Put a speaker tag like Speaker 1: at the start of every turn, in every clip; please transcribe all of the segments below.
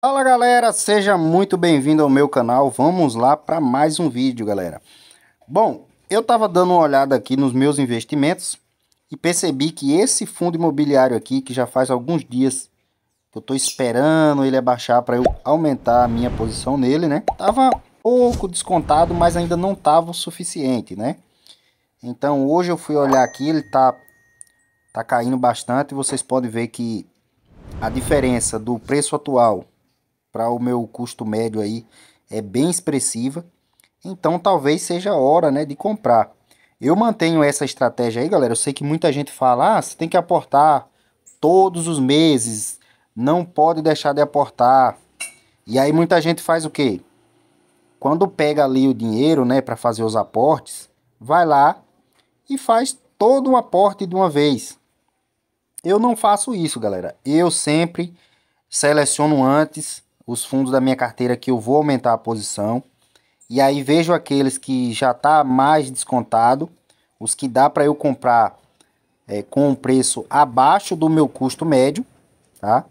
Speaker 1: Fala galera, seja muito bem-vindo ao meu canal, vamos lá para mais um vídeo galera. Bom, eu estava dando uma olhada aqui nos meus investimentos e percebi que esse fundo imobiliário aqui, que já faz alguns dias que eu estou esperando ele abaixar para eu aumentar a minha posição nele, né? Tava pouco descontado, mas ainda não tava o suficiente, né? Então hoje eu fui olhar aqui, ele tá, tá caindo bastante, vocês podem ver que a diferença do preço atual para o meu custo médio aí é bem expressiva. Então talvez seja hora, né, de comprar. Eu mantenho essa estratégia aí, galera. Eu sei que muita gente fala: "Ah, você tem que aportar todos os meses, não pode deixar de aportar". E aí muita gente faz o quê? Quando pega ali o dinheiro, né, para fazer os aportes, vai lá e faz todo um aporte de uma vez. Eu não faço isso, galera. Eu sempre seleciono antes os fundos da minha carteira que eu vou aumentar a posição. E aí vejo aqueles que já está mais descontado, os que dá para eu comprar é, com um preço abaixo do meu custo médio, tá?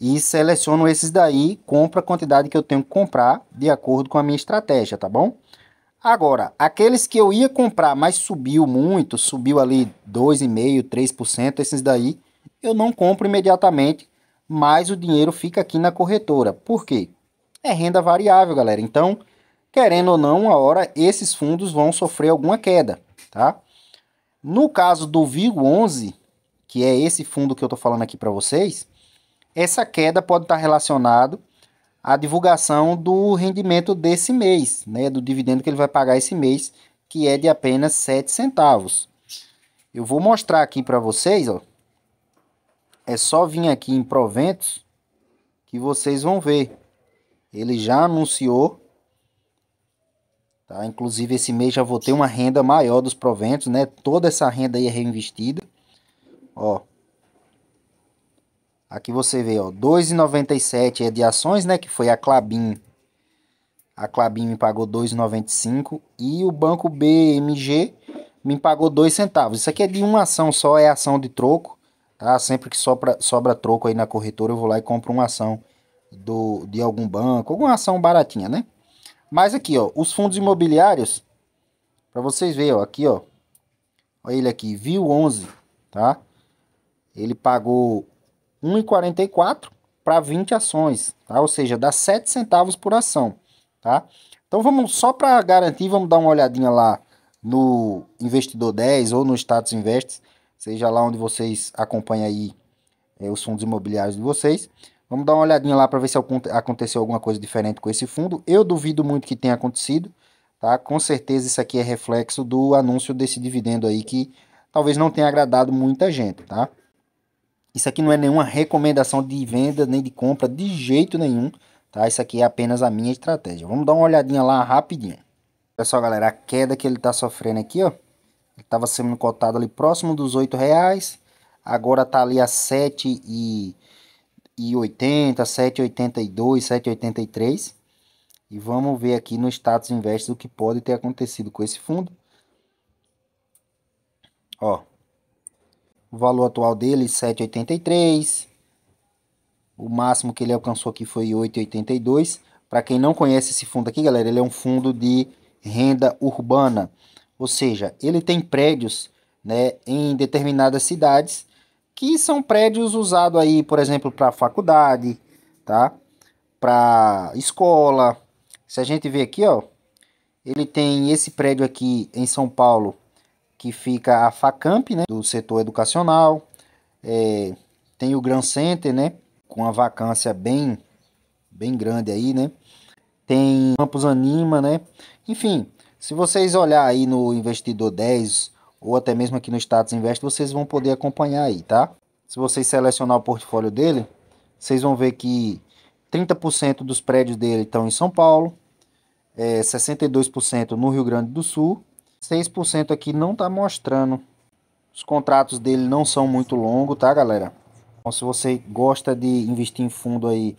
Speaker 1: E seleciono esses daí, compro a quantidade que eu tenho que comprar de acordo com a minha estratégia, tá bom? Agora, aqueles que eu ia comprar, mas subiu muito, subiu ali 2,5%, 3%, esses daí, eu não compro imediatamente, mas o dinheiro fica aqui na corretora. Por quê? É renda variável, galera. Então, querendo ou não, uma hora esses fundos vão sofrer alguma queda, tá? No caso do Vigo 11, que é esse fundo que eu tô falando aqui para vocês, essa queda pode estar tá relacionado relacionada à divulgação do rendimento desse mês, né, do dividendo que ele vai pagar esse mês, que é de apenas 7 centavos. Eu vou mostrar aqui para vocês, ó, é só vir aqui em Proventos que vocês vão ver. Ele já anunciou. Tá? Inclusive esse mês já vou ter uma renda maior dos proventos, né? Toda essa renda aí é reinvestida. Ó. Aqui você vê, ó, 2,97 é de ações, né, que foi a Clabin. A Clabin me pagou 2,95 e o Banco BMG me pagou 2 centavos. Isso aqui é de uma ação só, é ação de troco. Tá? Sempre que sobra, sobra troco aí na corretora, eu vou lá e compro uma ação do, de algum banco, alguma ação baratinha, né? Mas aqui, ó, os fundos imobiliários, para vocês verem, ó, aqui, ó, olha ele aqui, viu 11, tá? Ele pagou 1,44 para 20 ações, tá? Ou seja, dá 7 centavos por ação, tá? Então vamos só para garantir, vamos dar uma olhadinha lá no investidor 10 ou no status investes seja lá onde vocês acompanham aí é, os fundos imobiliários de vocês. Vamos dar uma olhadinha lá para ver se aconteceu alguma coisa diferente com esse fundo. Eu duvido muito que tenha acontecido, tá? Com certeza isso aqui é reflexo do anúncio desse dividendo aí que talvez não tenha agradado muita gente, tá? Isso aqui não é nenhuma recomendação de venda nem de compra de jeito nenhum, tá? Isso aqui é apenas a minha estratégia. Vamos dar uma olhadinha lá rapidinho. Olha só, galera, a queda que ele tá sofrendo aqui, ó estava sendo cotado ali próximo dos R$ reais, agora está ali a sete e e oitenta, sete E vamos ver aqui no status invest o que pode ter acontecido com esse fundo. Ó, o valor atual dele 7,83. O máximo que ele alcançou aqui foi 8,82. Para quem não conhece esse fundo aqui, galera, ele é um fundo de renda urbana. Ou seja, ele tem prédios né, em determinadas cidades que são prédios usados aí, por exemplo, para faculdade, tá? Para escola. Se a gente ver aqui, ó, ele tem esse prédio aqui em São Paulo que fica a Facamp, né, do setor educacional. É, tem o Grand Center, né, com a vacância bem bem grande aí, né? Tem Campus Anima, né? Enfim, se vocês olhar aí no Investidor 10 ou até mesmo aqui no Status Invest, vocês vão poder acompanhar aí, tá? Se vocês selecionar o portfólio dele, vocês vão ver que 30% dos prédios dele estão em São Paulo, é, 62% no Rio Grande do Sul, 6% aqui não está mostrando. Os contratos dele não são muito longos, tá, galera? Então, se você gosta de investir em fundo aí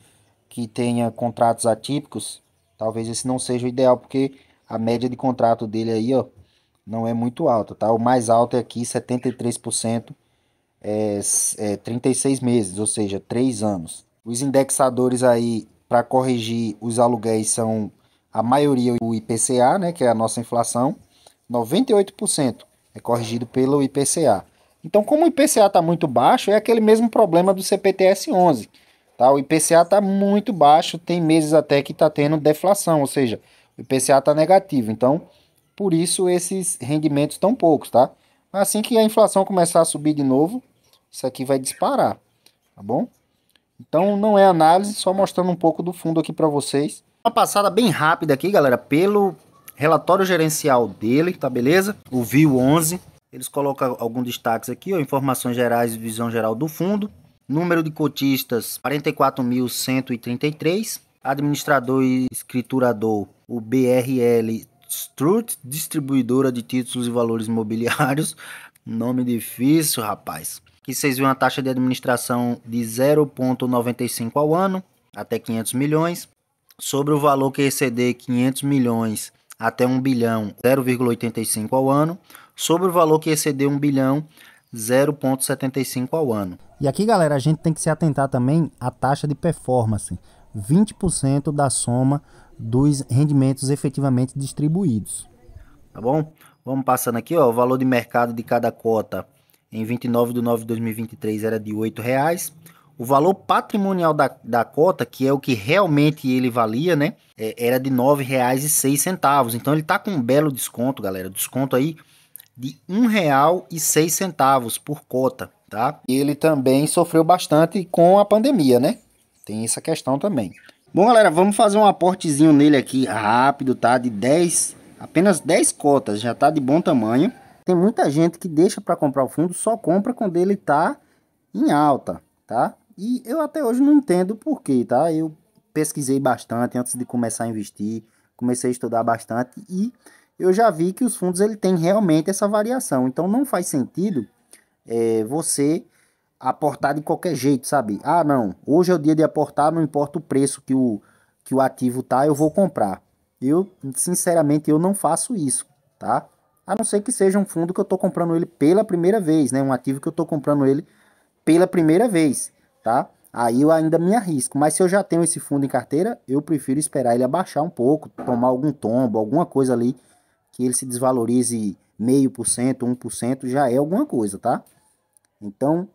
Speaker 1: que tenha contratos atípicos, talvez esse não seja o ideal, porque a média de contrato dele aí, ó, não é muito alta, tá? O mais alto é aqui, 73%, é, é 36 meses, ou seja, 3 anos. Os indexadores aí para corrigir os aluguéis são a maioria o IPCA, né, que é a nossa inflação, 98% é corrigido pelo IPCA. Então, como o IPCA está muito baixo, é aquele mesmo problema do CPTS 11. Tá? O IPCA está muito baixo, tem meses até que está tendo deflação, ou seja, o IPCA está negativo. Então, por isso esses rendimentos tão poucos, tá? Mas assim que a inflação começar a subir de novo, isso aqui vai disparar, tá bom? Então não é análise, só mostrando um pouco do fundo aqui para vocês. Uma passada bem rápida aqui, galera, pelo relatório gerencial dele, tá beleza? O VIO 11. Eles colocam alguns destaques aqui, ó, informações gerais e visão geral do fundo. Número de cotistas, 44.133 administrador e escriturador, o BRL Strut, distribuidora de títulos e valores imobiliários. Nome difícil, rapaz. Que vocês viram a taxa de administração de 0,95 ao ano, até 500 milhões. Sobre o valor que exceder 500 milhões até 1 bilhão, 0,85 ao ano. Sobre o valor que exceder 1 bilhão, 0,75 ao ano. E aqui, galera, a gente tem que se atentar também à taxa de performance, 20% da soma dos rendimentos efetivamente distribuídos. Tá bom? Vamos passando aqui, ó, o valor de mercado de cada cota em 29 de 9 de 2023 era de R$ reais. O valor patrimonial da, da cota, que é o que realmente ele valia, né, é, era de R$ 9,06. Então ele tá com um belo desconto, galera, desconto aí de R$ 1,06 por cota, tá? E ele também sofreu bastante com a pandemia, né? Tem essa questão também. Bom, galera, vamos fazer um aportezinho nele aqui rápido, tá? De 10, apenas 10 cotas, já tá de bom tamanho. Tem muita gente que deixa para comprar o fundo, só compra quando ele tá em alta, tá? E eu até hoje não entendo por quê, tá? Eu pesquisei bastante antes de começar a investir, comecei a estudar bastante e eu já vi que os fundos ele tem realmente essa variação. Então não faz sentido é, você aportar de qualquer jeito, sabe? Ah, não, hoje é o dia de aportar, não importa o preço que o, que o ativo tá, eu vou comprar. Eu, sinceramente, eu não faço isso, tá? A não ser que seja um fundo que eu tô comprando ele pela primeira vez, né? Um ativo que eu tô comprando ele pela primeira vez, tá? Aí eu ainda me arrisco, mas se eu já tenho esse fundo em carteira, eu prefiro esperar ele abaixar um pouco, tomar algum tombo, alguma coisa ali que ele se desvalorize meio por cento, um por cento, já é alguma coisa, tá? Então,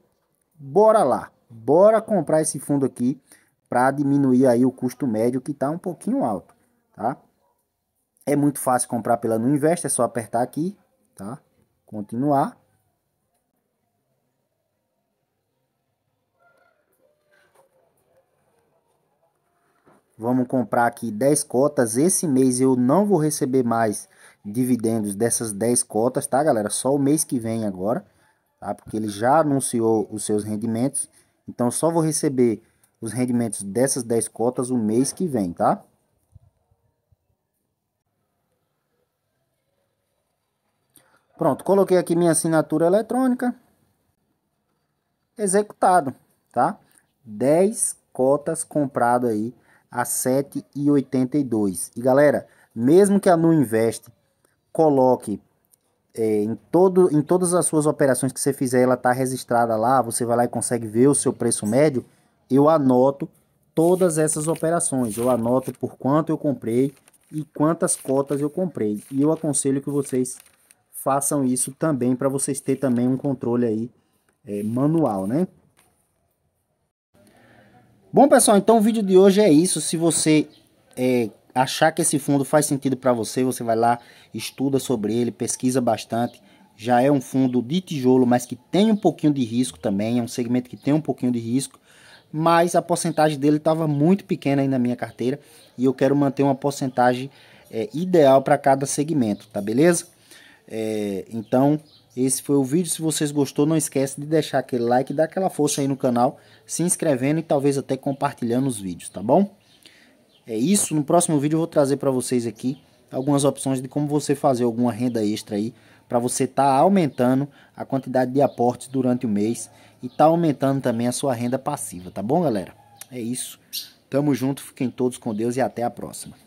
Speaker 1: bora lá, bora comprar esse fundo aqui para diminuir aí o custo médio que está um pouquinho alto, tá? É muito fácil comprar pela no Invest, é só apertar aqui, tá? Continuar. Vamos comprar aqui 10 cotas. Esse mês eu não vou receber mais dividendos dessas 10 cotas, tá, galera? Só o mês que vem agora tá? porque ele já anunciou os seus rendimentos. Então, só vou receber os rendimentos dessas 10 cotas o mês que vem, tá? Pronto, coloquei aqui minha assinatura eletrônica. Executado, tá? 10 cotas comprado aí a 7,82. E galera, mesmo que a Nu Invest coloque é, em, todo, em todas as suas operações que você fizer, ela está registrada lá, você vai lá e consegue ver o seu preço médio, eu anoto todas essas operações. Eu anoto por quanto eu comprei e quantas cotas eu comprei. E eu aconselho que vocês façam isso também para vocês terem também um controle aí é, manual, né? Bom, pessoal, então o vídeo de hoje é isso. Se você é, achar que esse fundo faz sentido para você, você vai lá, estuda sobre ele, pesquisa bastante. Já é um fundo de tijolo, mas que tem um pouquinho de risco também, é um segmento que tem um pouquinho de risco, mas a porcentagem dele estava muito pequena aí na minha carteira e eu quero manter uma porcentagem é, ideal para cada segmento, tá beleza? É, então, esse foi o vídeo. Se vocês gostou, não esquece de deixar aquele like, dar aquela força aí no canal, se inscrevendo e talvez até compartilhando os vídeos, tá bom? É isso, no próximo vídeo eu vou trazer para vocês aqui algumas opções de como você fazer alguma renda extra aí para você estar tá aumentando a quantidade de aportes durante o mês e tá aumentando também a sua renda passiva, tá bom, galera? É isso. Tamo junto, fiquem todos com Deus e até a próxima.